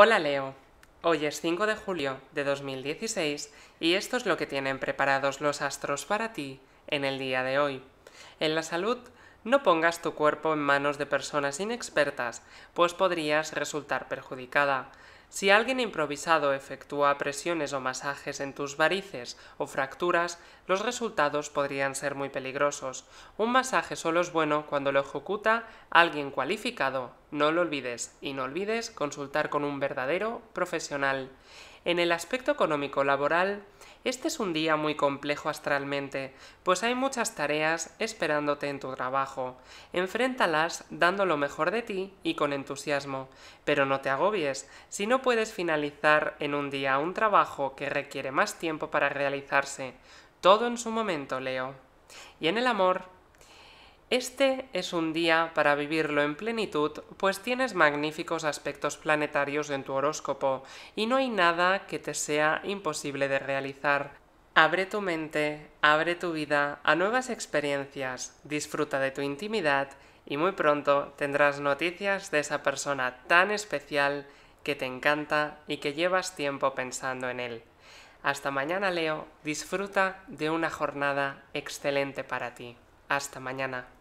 Hola Leo, hoy es 5 de julio de 2016 y esto es lo que tienen preparados los astros para ti en el día de hoy. En la salud, no pongas tu cuerpo en manos de personas inexpertas, pues podrías resultar perjudicada. Si alguien improvisado efectúa presiones o masajes en tus varices o fracturas, los resultados podrían ser muy peligrosos. Un masaje solo es bueno cuando lo ejecuta alguien cualificado. No lo olvides y no olvides consultar con un verdadero profesional. En el aspecto económico laboral, este es un día muy complejo astralmente, pues hay muchas tareas esperándote en tu trabajo. Enfréntalas dando lo mejor de ti y con entusiasmo, pero no te agobies. Si no puedes finalizar en un día un trabajo que requiere más tiempo para realizarse, todo en su momento, Leo. Y en el amor, este es un día para vivirlo en plenitud, pues tienes magníficos aspectos planetarios en tu horóscopo y no hay nada que te sea imposible de realizar. Abre tu mente, abre tu vida a nuevas experiencias, disfruta de tu intimidad y muy pronto tendrás noticias de esa persona tan especial que te encanta y que llevas tiempo pensando en él. Hasta mañana Leo, disfruta de una jornada excelente para ti. Hasta mañana.